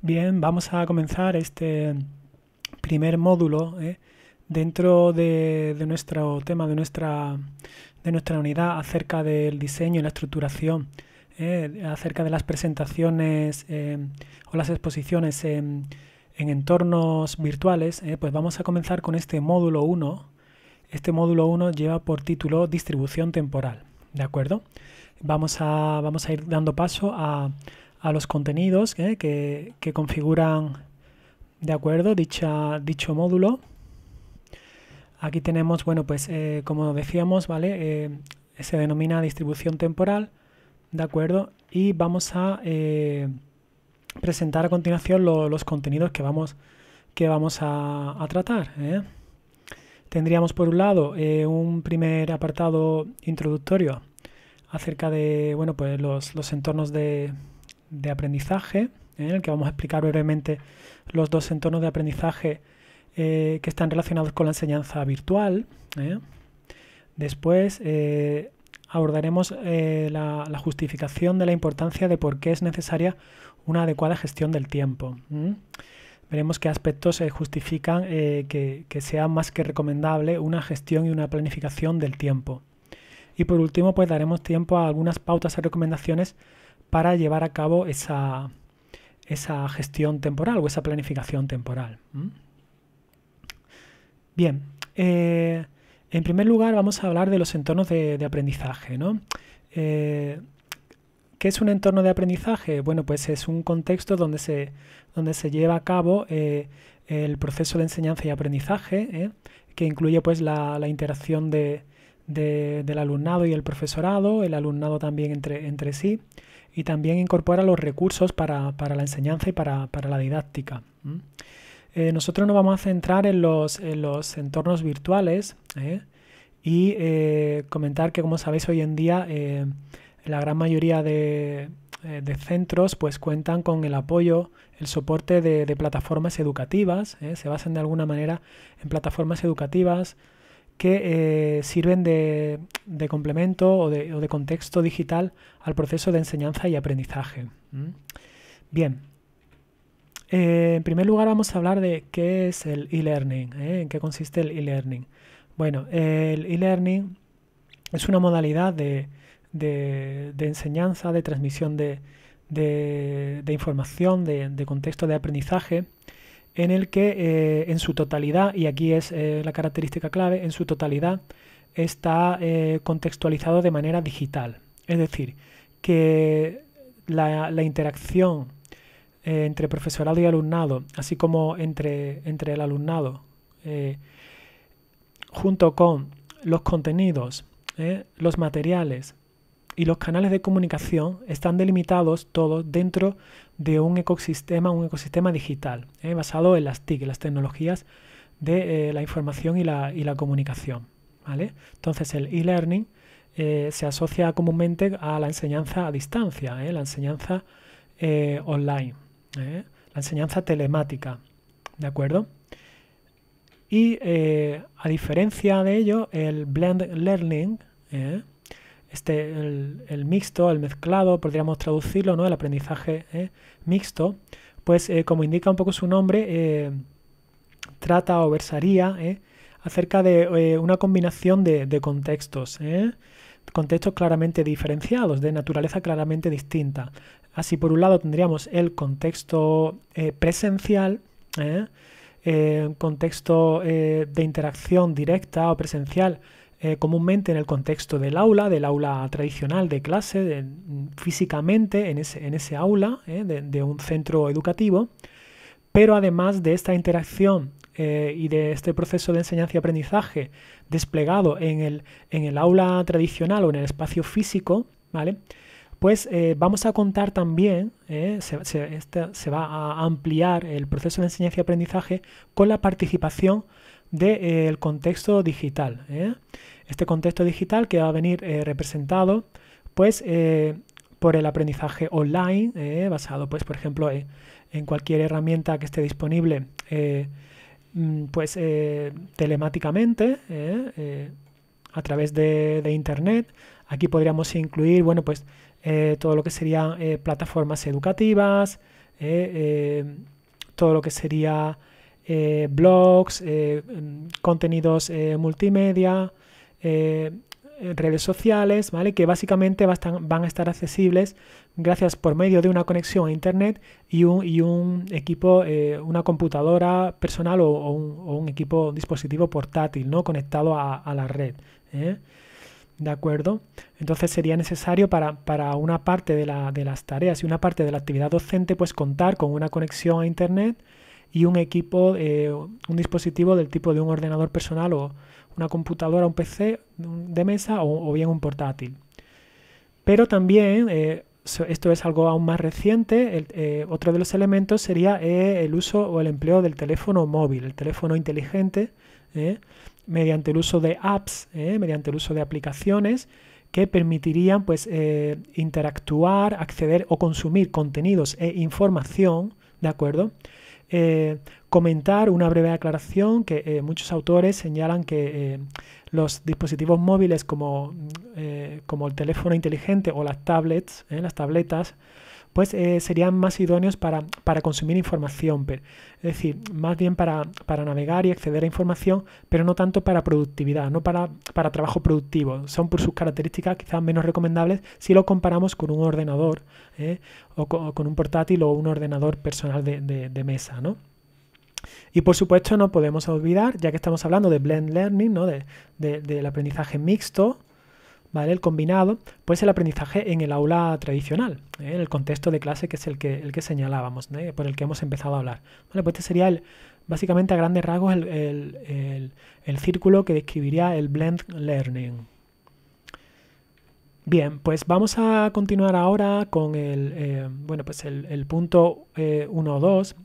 Bien, vamos a comenzar este primer módulo ¿eh? dentro de, nuestro tema, de nuestra, de nuestra unidad acerca del diseño y la estructuración, ¿eh? acerca de las presentaciones eh, o las exposiciones en, en entornos virtuales, pues vamos a comenzar con este módulo 1. Este módulo 1 lleva por título Distribución temporal, ¿de acuerdo? Vamos a, vamos a ir dando paso a a los contenidos eh, que, configuran de acuerdo dicha, dicho módulo. Aquí tenemos, bueno, pues eh, como decíamos, ¿vale? Eh, se denomina distribución temporal, ¿de acuerdo? Y vamos a presentar a continuación los contenidos que vamos, que vamos a, tratar. Tendríamos por un lado un primer apartado introductorio acerca de, bueno, pues los entornos de, de aprendizaje, en ¿eh? el que vamos a explicar brevemente los dos entornos de aprendizaje eh, que están relacionados con la enseñanza virtual. ¿eh? Después abordaremos la, justificación de la importancia de por qué es necesaria una adecuada gestión del tiempo. Veremos qué aspectos justifican que, que sea más que recomendable una gestión y una planificación del tiempo. Y por último, pues daremos tiempo a algunas pautas y recomendaciones para llevar a cabo esa, esa gestión temporal o esa planificación temporal. Bien, eh, en primer lugar vamos a hablar de los entornos de, aprendizaje. Eh, ¿Qué es un entorno de aprendizaje? Bueno, pues es un contexto donde se, donde se lleva a cabo eh, el proceso de enseñanza y aprendizaje, que incluye pues la interacción de, del alumnado y el profesorado, el alumnado también entre, sí, y también incorpora los recursos para, la enseñanza y para, la didáctica. Eh, nosotros nos vamos a centrar en los, entornos virtuales ¿eh? y eh, comentar que, como sabéis, hoy en día la gran mayoría de, centros pues, cuentan con el apoyo, el soporte de plataformas educativas, se basan de alguna manera en plataformas educativas, que eh, sirven de, complemento o de, contexto digital al proceso de enseñanza y aprendizaje. Bien, eh, en primer lugar vamos a hablar de qué es el e-learning, ¿eh? en qué consiste el e-learning. Bueno, el e-learning es una modalidad de, enseñanza, de transmisión de información, de, contexto de aprendizaje en el que eh, en su totalidad, y aquí es eh, la característica clave, en su totalidad está eh, contextualizado de manera digital. Es decir, que la, interacción entre profesorado y alumnado, así como entre, entre el alumnado, junto con los contenidos, los materiales, y los canales de comunicación están delimitados todos dentro de un ecosistema, un ecosistema digital, ¿eh? basado en las TIC, las tecnologías de eh, la información y la, comunicación. ¿vale? Entonces el e-learning eh, se asocia comúnmente a la enseñanza a distancia, la enseñanza online, la enseñanza telemática. ¿De acuerdo? Y a diferencia de ello, el blend learning, ¿Eh? este, el, mixto, el mezclado, podríamos traducirlo, ¿no? El aprendizaje ¿eh? mixto, pues eh, como indica un poco su nombre, eh, trata o versaría acerca de una combinación de, de contextos, contextos claramente diferenciados, de naturaleza claramente distinta. Así por un lado tendríamos el contexto presencial, contexto de interacción directa o presencial eh, comúnmente en el contexto del aula, del aula tradicional de clase, físicamente en ese, aula eh, de, un centro educativo, pero además de esta interacción eh, y de este proceso de enseñanza y aprendizaje desplegado en el, aula tradicional o en el espacio físico, ¿vale? pues vamos a contar también, se, va a ampliar el proceso de enseñanza y aprendizaje con la participación del eh, contexto digital. ¿eh? Este contexto digital que va a venir eh, representado pues, por el aprendizaje online, basado, pues, por ejemplo, en cualquier herramienta que esté disponible mm, pues, telemáticamente, a través de, Internet. Aquí podríamos incluir bueno, pues, todo lo que serían plataformas educativas, todo lo que sería eh, blogs, eh, mm, contenidos eh, multimedia, redes sociales, Que básicamente van a estar accesibles gracias por medio de una conexión a internet y un, equipo, una computadora personal o, un, equipo, dispositivo portátil, ¿no? Conectado a, la red. ¿De acuerdo? Entonces sería necesario para, una parte de, de las tareas y una parte de la actividad docente, pues contar con una conexión a internet y un equipo, eh, un dispositivo del tipo de un ordenador personal o una computadora, un PC de mesa o, bien un portátil. Pero también, eh, esto es algo aún más reciente, eh, otro de los elementos sería el uso o el empleo del teléfono móvil, el teléfono inteligente, mediante el uso de apps, mediante el uso de aplicaciones que permitirían pues, interactuar, acceder o consumir contenidos e información, ¿de acuerdo? Eh, comentar una breve aclaración que eh, muchos autores señalan que eh, los dispositivos móviles como, mm, como, el teléfono inteligente o las tablets, las tabletas, pues serían más idóneos para, consumir información, es decir, más bien para, navegar y acceder a información, pero no tanto para productividad, no para, para trabajo productivo. Son por sus características quizás menos recomendables si lo comparamos con un ordenador ¿eh? o, con, un portátil o un ordenador personal de, mesa, Y por supuesto no podemos olvidar, ya que estamos hablando de blend learning, ¿no? del aprendizaje mixto, el combinado, pues el aprendizaje en el aula tradicional, ¿eh? en el contexto de clase que es el que, el que señalábamos, ¿eh? por el que hemos empezado a hablar. Pues este sería el, básicamente a grandes rasgos el, círculo que describiría el blend learning. Bien, pues vamos a continuar ahora con el, eh, bueno, pues el, punto 1 o 2,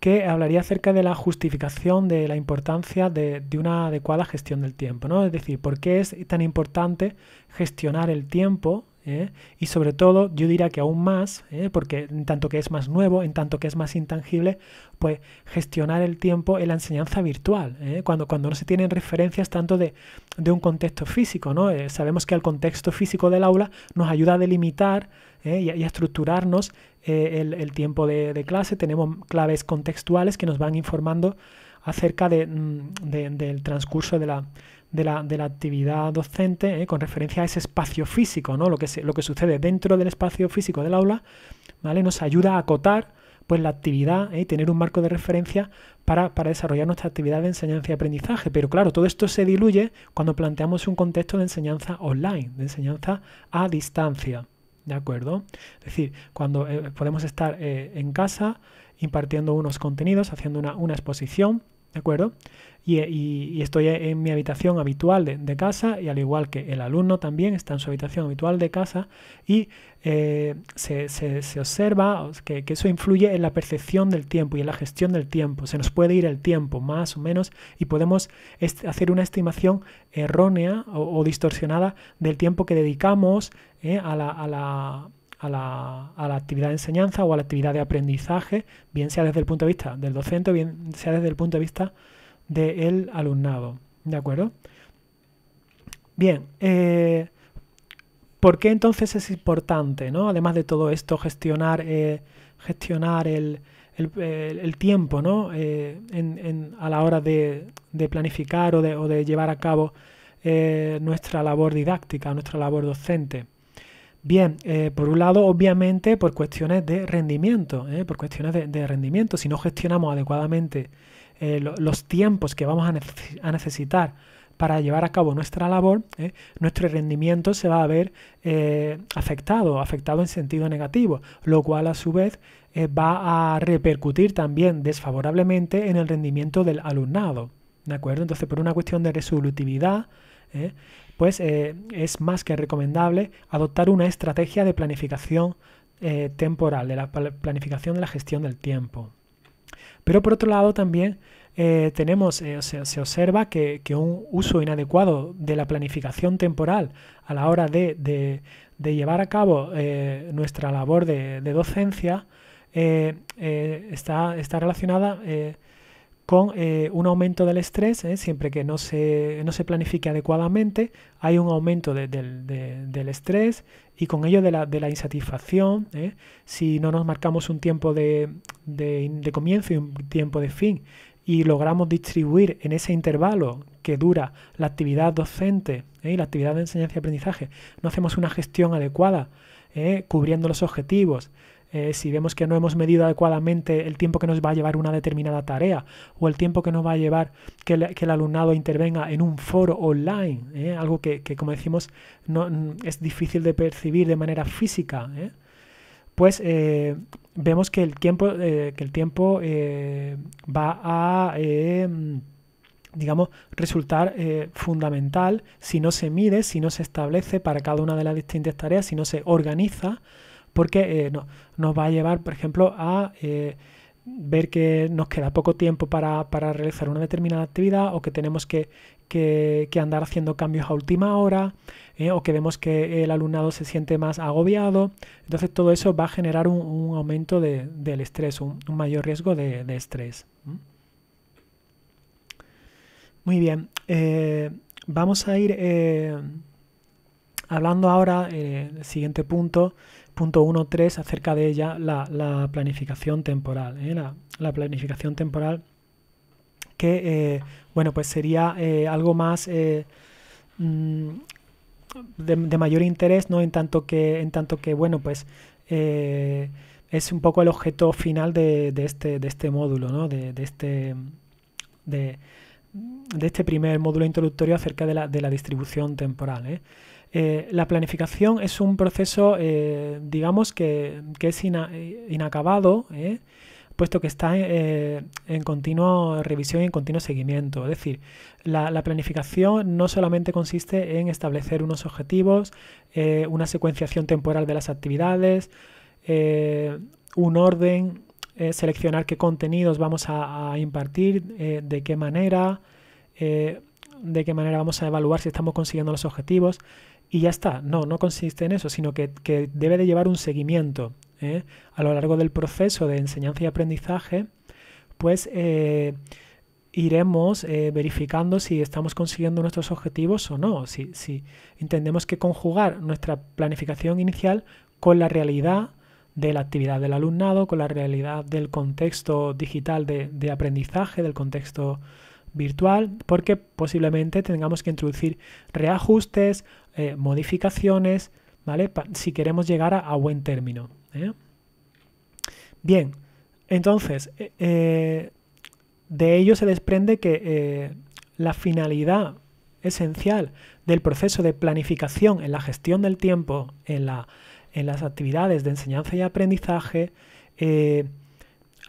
que hablaría acerca de la justificación de la importancia de, de una adecuada gestión del tiempo, ¿no? Es decir, ¿por qué es tan importante gestionar el tiempo ¿eh? y sobre todo yo diría que aún más, ¿eh? porque en tanto que es más nuevo, en tanto que es más intangible, pues gestionar el tiempo en la enseñanza virtual, ¿eh? cuando, cuando no se tienen referencias tanto de, un contexto físico, sabemos que el contexto físico del aula nos ayuda a delimitar y a, estructurarnos el, tiempo de, clase, tenemos claves contextuales que nos van informando acerca mm, del transcurso de la, de la, actividad docente ¿eh? con referencia a ese espacio físico, ¿no? lo, que lo que sucede dentro del espacio físico del aula, ¿vale? nos ayuda a acotar pues, la actividad ¿eh? y tener un marco de referencia para, desarrollar nuestra actividad de enseñanza y aprendizaje. Pero claro, todo esto se diluye cuando planteamos un contexto de enseñanza online, de enseñanza a distancia. ¿De acuerdo? Es decir, cuando eh, podemos estar en casa impartiendo unos contenidos, haciendo una, una exposición, ¿de acuerdo? Eh, y, estoy en mi habitación habitual de, casa y al igual que el alumno también está en su habitación habitual de casa y eh, se, observa que, eso influye en la percepción del tiempo y en la gestión del tiempo. Se nos puede ir el tiempo más o menos y podemos hacer una estimación errónea o, distorsionada del tiempo que dedicamos eh, a la a la, actividad de enseñanza o a la actividad de aprendizaje, bien sea desde el punto de vista del docente o bien sea desde el punto de vista del alumnado. ¿De acuerdo? Bien, eh, ¿por qué entonces es importante, ¿no? además de todo esto, gestionar, eh, gestionar el, tiempo ¿no? Eh, a la hora de, planificar o de, llevar a cabo nuestra labor didáctica, nuestra labor docente? Bien, eh, por un lado, obviamente, por cuestiones de rendimiento, ¿eh? por cuestiones de, rendimiento. Si no gestionamos adecuadamente eh, los tiempos que vamos a, necesitar para llevar a cabo nuestra labor, nuestro rendimiento se va a ver afectado, afectado en sentido negativo, lo cual a su vez va a repercutir también desfavorablemente en el rendimiento del alumnado. ¿De acuerdo? Entonces, por una cuestión de resolutividad, ¿Eh? pues eh, es más que recomendable adoptar una estrategia de planificación eh, temporal, de la planificación de la gestión del tiempo. Pero por otro lado también eh, tenemos, se, observa que, un uso inadecuado de la planificación temporal a la hora de, llevar a cabo nuestra labor de, docencia está, está, relacionada con eh, un aumento del estrés, eh, siempre que no se, no se planifique adecuadamente, hay un aumento del estrés y con ello de la, insatisfacción. Eh. Si no nos marcamos un tiempo de, comienzo y un tiempo de fin y logramos distribuir en ese intervalo que dura la actividad docente y la actividad de enseñanza y aprendizaje, no hacemos una gestión adecuada cubriendo los objetivos, eh, si vemos que no hemos medido adecuadamente el tiempo que nos va a llevar una determinada tarea o el tiempo que nos va a llevar que, el alumnado intervenga en un foro online, eh, algo que, como decimos, es difícil de percibir de manera física, eh, pues vemos que el tiempo, el tiempo va a resultar fundamental si no se mide, si no se establece para cada una de las distintas tareas, si no se organiza porque eh, nos va a llevar, por ejemplo, a eh, ver que nos queda poco tiempo para, realizar una determinada actividad o que tenemos que, andar haciendo cambios a última hora eh, o que vemos que el alumnado se siente más agobiado. Entonces todo eso va a generar un, aumento del estrés, un, mayor riesgo de, estrés. Muy bien, vamos a ir hablando ahora, el siguiente punto, punto 1.3 acerca de ella la, planificación temporal. ¿eh? La, planificación temporal que, eh, bueno, pues sería eh, algo más mm, de, mayor interés, ¿no? En tanto que, en tanto que bueno, pues es un poco el objeto final de, este, de este módulo, ¿no? De, este... De, este primer módulo introductorio acerca de la, distribución temporal. Eh, la planificación es un proceso, eh, digamos, que, es eh, inacabado, puesto que está en continua revisión y en continuo seguimiento. Es decir, la, planificación no solamente consiste en establecer unos objetivos, una secuenciación temporal de las actividades, un orden, seleccionar qué contenidos vamos a, impartir, de qué manera, de qué manera vamos a evaluar si estamos consiguiendo los objetivos y ya está. No, no consiste en eso, sino que, debe de llevar un seguimiento ¿eh? a lo largo del proceso de enseñanza y aprendizaje, pues eh, iremos eh, verificando si estamos consiguiendo nuestros objetivos o no, si, si entendemos que conjugar nuestra planificación inicial con la realidad de la actividad del alumnado, con la realidad del contexto digital de, de aprendizaje, del contexto virtual porque posiblemente tengamos que introducir reajustes, eh, modificaciones, ¿vale? si queremos llegar a, buen término. ¿eh? Bien, entonces, eh, de ello se desprende que la finalidad esencial del proceso de planificación en la gestión del tiempo, en, la, en las actividades de enseñanza y aprendizaje,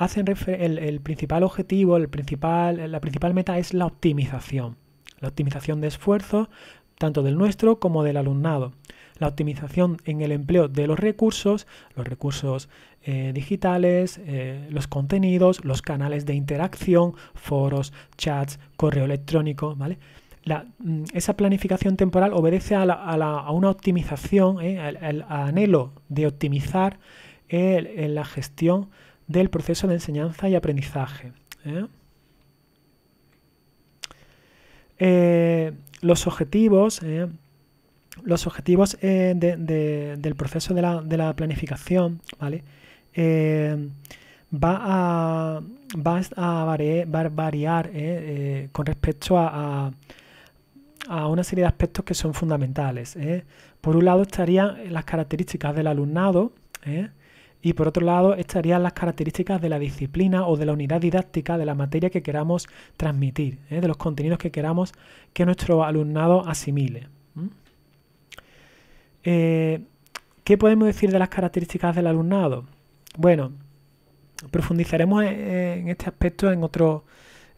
hacen el, principal objetivo, el principal, la principal meta es la optimización. La optimización de esfuerzo, tanto del nuestro como del alumnado. La optimización en el empleo de los recursos, los recursos eh, digitales, eh, los contenidos, los canales de interacción, foros, chats, correo electrónico, ¿vale? Mm, esa planificación temporal obedece a, una optimización, ¿eh? al, anhelo de optimizar en la gestión del proceso de enseñanza y aprendizaje. ¿eh? Eh, los objetivos, ¿eh? los objetivos del proceso de la, planificación, ¿vale? va a, variar, con respecto a, una serie de aspectos que son fundamentales. Por un lado estarían las características del alumnado, y por otro lado estarían las características de la disciplina o de la unidad didáctica de la materia que queramos transmitir, ¿eh? de los contenidos que queramos que nuestro alumnado asimile. Eh, ¿Qué podemos decir de las características del alumnado? Bueno, profundizaremos e, e, en este aspecto en otro,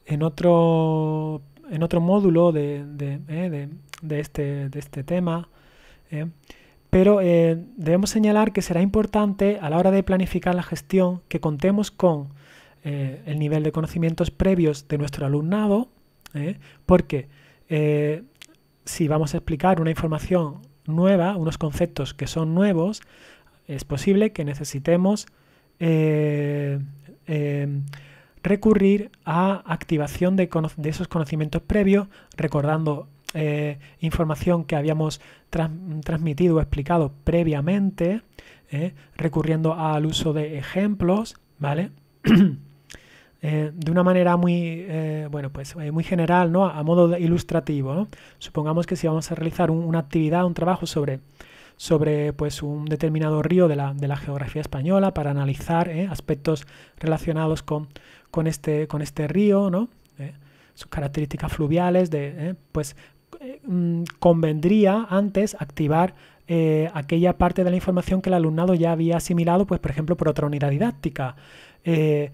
en otro, en otro módulo de, de, ¿eh? este, este, tema pero eh, debemos señalar que será importante a la hora de planificar la gestión que contemos con eh, el nivel de conocimientos previos de nuestro alumnado, ¿eh? porque si vamos a explicar una información nueva, unos conceptos que son nuevos, es posible que necesitemos recurrir a activación de esos conocimientos previos, recordando eh, información que habíamos transmitido o explicado previamente, ¿eh? recurriendo al uso de ejemplos, ¿vale? Eh, de una manera muy, bueno, pues, muy general, ¿no? a, modo ilustrativo. Supongamos que si vamos a realizar una actividad, un trabajo sobre, sobre pues, un determinado río de la, geografía española para analizar aspectos relacionados con, con, este, con este río, ¿no? sus características fluviales, de, pues eh, mm, convendría antes activar eh, aquella parte de la información que el alumnado ya había asimilado, pues por ejemplo por otra unidad didáctica. Eh,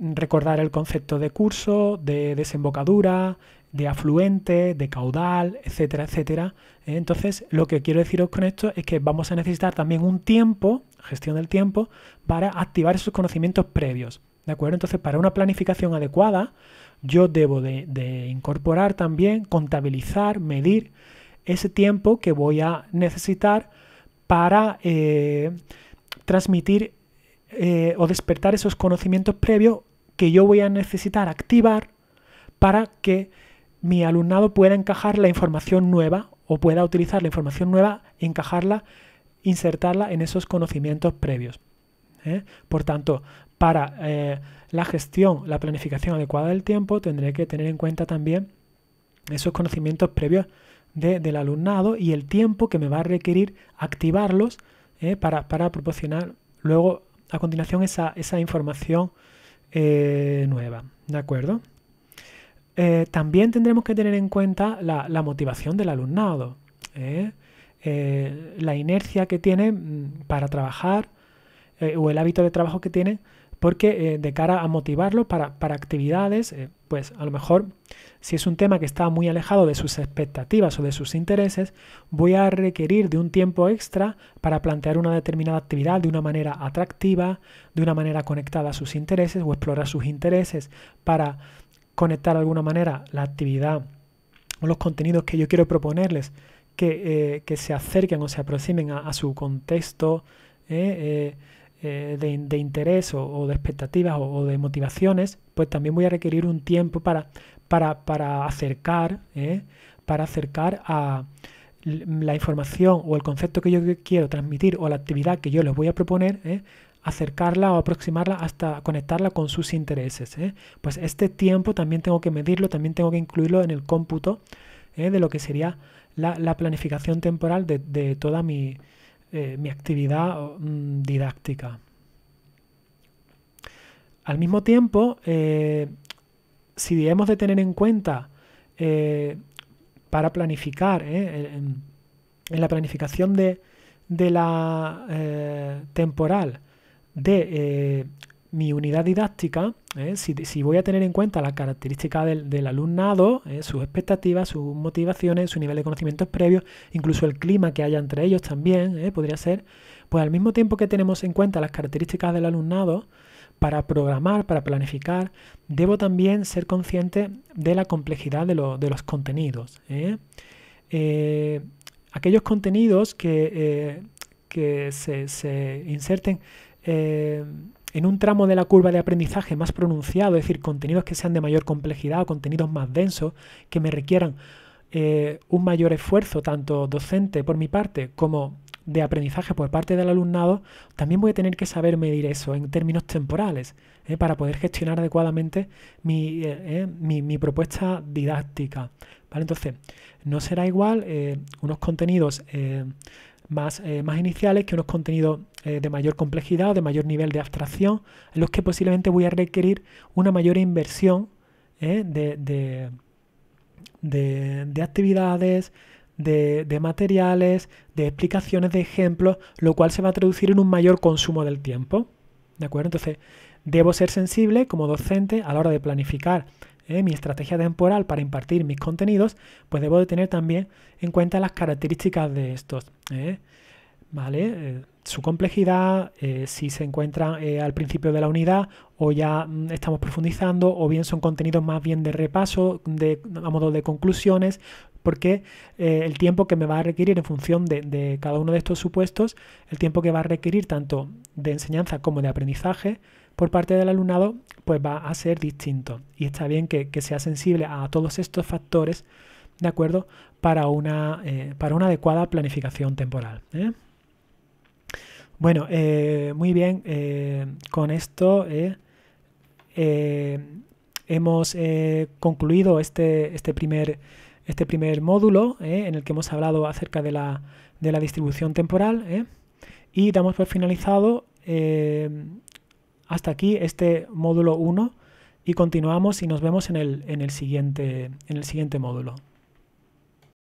recordar el concepto de curso, de desembocadura, de afluente, de caudal, etcétera, etcétera. entonces, lo que quiero deciros con esto es que vamos a necesitar también un tiempo, gestión del tiempo, para activar esos conocimientos previos. ¿De acuerdo? Entonces, para una planificación adecuada, yo debo de, incorporar también, contabilizar, medir ese tiempo que voy a necesitar para eh, transmitir eh, o despertar esos conocimientos previos que yo voy a necesitar activar para que mi alumnado pueda encajar la información nueva o pueda utilizar la información nueva, encajarla, insertarla en esos conocimientos previos. ¿eh? Por tanto, para eh, la gestión, la planificación adecuada del tiempo, tendré que tener en cuenta también esos conocimientos previos del alumnado y el tiempo que me va a requerir activarlos eh, para, proporcionar luego a continuación esa, información eh, nueva. ¿De acuerdo? también tendremos que tener en cuenta la, la motivación del alumnado, la inercia que tiene mm, para trabajar o el hábito de trabajo que tiene porque eh, de cara a motivarlo para, actividades, eh, pues a lo mejor si es un tema que está muy alejado de sus expectativas o de sus intereses, voy a requerir de un tiempo extra para plantear una determinada actividad de una manera atractiva, de una manera conectada a sus intereses o explorar sus intereses para conectar de alguna manera la actividad o los contenidos que yo quiero proponerles que, eh, se acerquen o se aproximen a, su contexto. Eh, de, interés o, de expectativas o, de motivaciones, pues también voy a requerir un tiempo para, para, acercar, ¿eh? para acercar a la información o el concepto que yo quiero transmitir o la actividad que yo les voy a proponer, ¿eh? acercarla o aproximarla hasta conectarla con sus intereses. Pues este tiempo también tengo que medirlo, también tengo que incluirlo en el cómputo de lo que sería la, planificación temporal de toda mi, eh, mi actividad mm, didáctica. Al mismo tiempo, eh, si debemos de tener en cuenta eh, para planificar, en, la planificación de, de la temporal, de mi unidad didáctica, ¿eh? si, voy a tener en cuenta la características del, alumnado, ¿eh? sus expectativas, sus motivaciones, su nivel de conocimientos previos, incluso el clima que haya entre ellos también, ¿eh? podría ser, pues al mismo tiempo que tenemos en cuenta las características del alumnado, para programar, para planificar, debo también ser consciente de la complejidad de, los contenidos. aquellos contenidos que, se inserten eh, en un tramo de la curva de aprendizaje más pronunciado, es decir, contenidos que sean de mayor complejidad o contenidos más densos, que me requieran eh, un mayor esfuerzo, tanto docente por mi parte como de aprendizaje por parte del alumnado, también voy a tener que saber medir eso en términos temporales eh, para poder gestionar adecuadamente mi, propuesta didáctica. ¿vale? Entonces, no será igual unos contenidos eh, más, iniciales que unos contenidos eh, de mayor complejidad o de mayor nivel de abstracción, en los que posiblemente voy a requerir una mayor inversión eh, de, de, actividades, de, de, materiales, de explicaciones, de ejemplos, lo cual se va a traducir en un mayor consumo del tiempo. ¿De acuerdo? Entonces, debo ser sensible como docente a la hora de planificar ¿eh? mi estrategia temporal para impartir mis contenidos, pues debo de tener también en cuenta las características de estos. ¿eh? ¿vale? Eh, su complejidad, eh, si se encuentra eh, al principio de la unidad o ya mm, estamos profundizando, o bien son contenidos más bien de repaso, de, a modo de conclusiones, porque el tiempo que me va a requerir en función de, cada uno de estos supuestos, el tiempo que va a requerir tanto de enseñanza como de aprendizaje por parte del alumnado, pues va a ser distinto. Y está bien que, sea sensible a todos estos factores, ¿de acuerdo? Para una, para una adecuada planificación temporal. Bueno, eh, muy bien, eh, con esto eh, hemos concluido este, este, primer, este primer módulo en el que hemos hablado acerca de la, distribución temporal y damos por finalizado hasta aquí este módulo 1 y continuamos y nos vemos en el, siguiente, en el siguiente módulo.